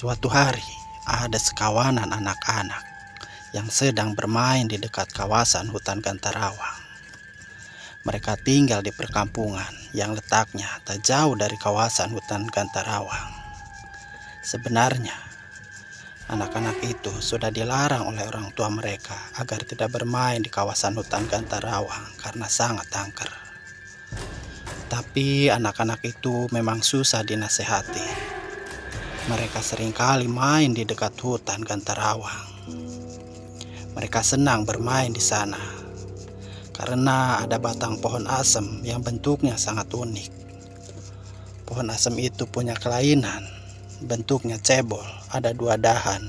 Suatu hari, ada sekawanan anak-anak yang sedang bermain di dekat kawasan hutan Gantarawang. Mereka tinggal di perkampungan yang letaknya tak jauh dari kawasan hutan Gantarawang. Sebenarnya, anak-anak itu sudah dilarang oleh orang tua mereka agar tidak bermain di kawasan hutan Gantarawang karena sangat angker. Tapi anak-anak itu memang susah dinasehati mereka seringkali main di dekat hutan Gantarawang. Mereka senang bermain di sana karena ada batang pohon asem yang bentuknya sangat unik. Pohon asem itu punya kelainan, bentuknya cebol, ada dua dahan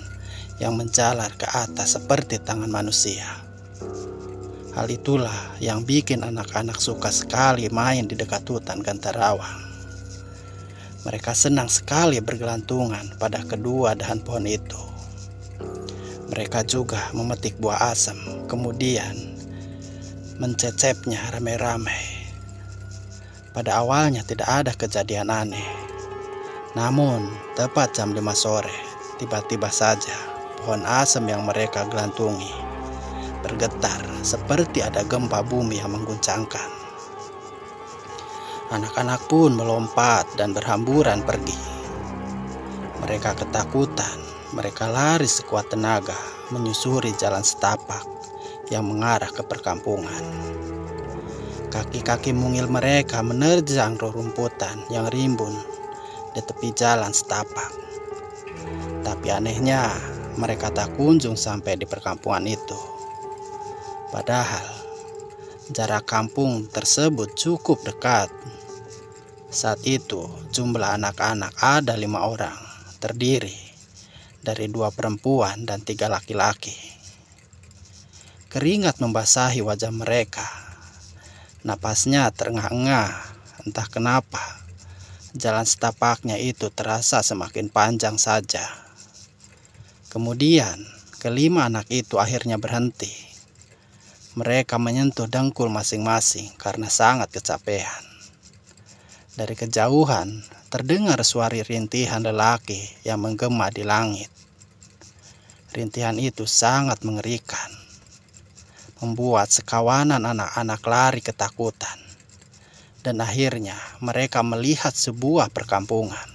yang menjalar ke atas seperti tangan manusia. Hal itulah yang bikin anak-anak suka sekali main di dekat hutan Gantarawang. Mereka senang sekali bergelantungan pada kedua dahan pohon itu. Mereka juga memetik buah asem, kemudian mencecepnya rame-rame. Pada awalnya tidak ada kejadian aneh. Namun, tepat jam 5 sore, tiba-tiba saja pohon asem yang mereka gelantungi bergetar seperti ada gempa bumi yang mengguncangkan. Anak-anak pun melompat dan berhamburan pergi. Mereka ketakutan, mereka lari sekuat tenaga menyusuri jalan setapak yang mengarah ke perkampungan. Kaki-kaki mungil mereka menerjang rerumputan yang rimbun di tepi jalan setapak. Tapi anehnya, mereka tak kunjung sampai di perkampungan itu. Padahal, jarak kampung tersebut cukup dekat saat itu jumlah anak-anak ada lima orang terdiri dari dua perempuan dan tiga laki-laki. Keringat membasahi wajah mereka. Napasnya terengah-engah, entah kenapa. Jalan setapaknya itu terasa semakin panjang saja. Kemudian, kelima anak itu akhirnya berhenti. Mereka menyentuh dengkul masing-masing karena sangat kecapean. Dari kejauhan terdengar suara rintihan lelaki yang menggema di langit. Rintihan itu sangat mengerikan, membuat sekawanan anak-anak lari ketakutan, dan akhirnya mereka melihat sebuah perkampungan.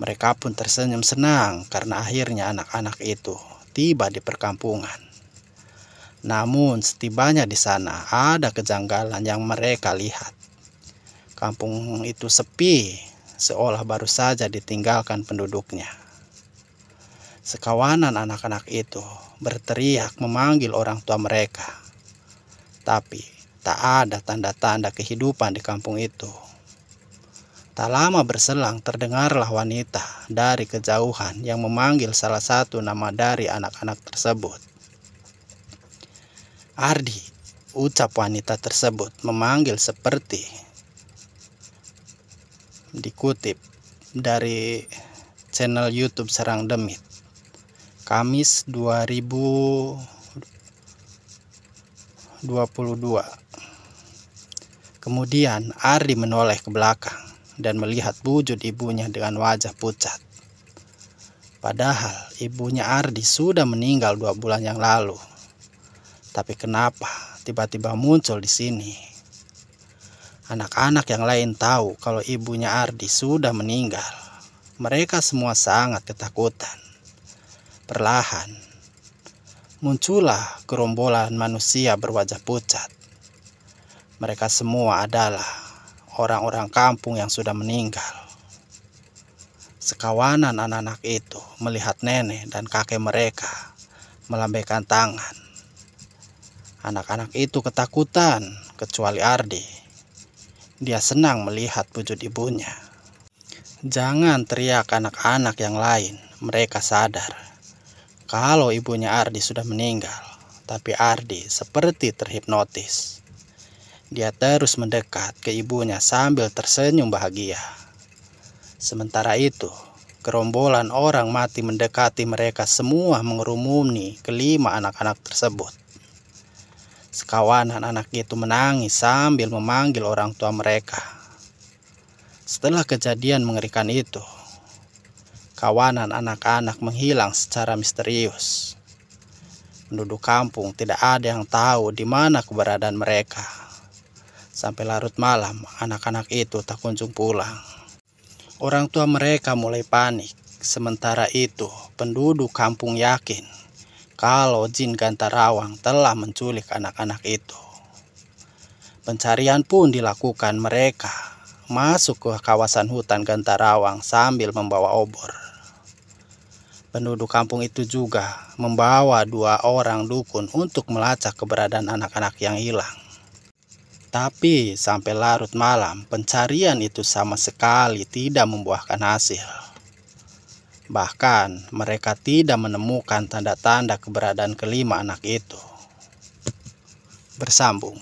Mereka pun tersenyum senang karena akhirnya anak-anak itu tiba di perkampungan. Namun, setibanya di sana ada kejanggalan yang mereka lihat. Kampung itu sepi, seolah baru saja ditinggalkan penduduknya. Sekawanan anak-anak itu berteriak memanggil orang tua mereka. Tapi tak ada tanda-tanda kehidupan di kampung itu. Tak lama berselang terdengarlah wanita dari kejauhan yang memanggil salah satu nama dari anak-anak tersebut. Ardi, ucap wanita tersebut memanggil seperti dikutip dari channel YouTube Serang Demit Kamis 2022 Kemudian Ari menoleh ke belakang dan melihat wujud ibunya dengan wajah pucat. Padahal ibunya Ardi sudah meninggal dua bulan yang lalu. Tapi kenapa tiba-tiba muncul di sini? Anak-anak yang lain tahu kalau ibunya Ardi sudah meninggal. Mereka semua sangat ketakutan. Perlahan, muncullah gerombolan manusia berwajah pucat. Mereka semua adalah orang-orang kampung yang sudah meninggal. Sekawanan anak-anak itu melihat nenek dan kakek mereka melambaikan tangan. Anak-anak itu ketakutan, kecuali Ardi dia senang melihat wujud ibunya. Jangan teriak anak-anak yang lain, mereka sadar. Kalau ibunya Ardi sudah meninggal, tapi Ardi seperti terhipnotis. Dia terus mendekat ke ibunya sambil tersenyum bahagia. Sementara itu, gerombolan orang mati mendekati mereka semua mengerumuni kelima anak-anak tersebut. Sekawan anak-anak itu menangis sambil memanggil orang tua mereka. Setelah kejadian mengerikan itu, kawanan anak-anak menghilang secara misterius. Penduduk kampung tidak ada yang tahu di mana keberadaan mereka. Sampai larut malam, anak-anak itu tak kunjung pulang. Orang tua mereka mulai panik. Sementara itu, penduduk kampung yakin kalau jin Gantarawang telah menculik anak-anak itu. Pencarian pun dilakukan mereka masuk ke kawasan hutan Gantarawang sambil membawa obor. Penduduk kampung itu juga membawa dua orang dukun untuk melacak keberadaan anak-anak yang hilang. Tapi sampai larut malam pencarian itu sama sekali tidak membuahkan hasil. Bahkan mereka tidak menemukan tanda-tanda keberadaan kelima anak itu. Bersambung.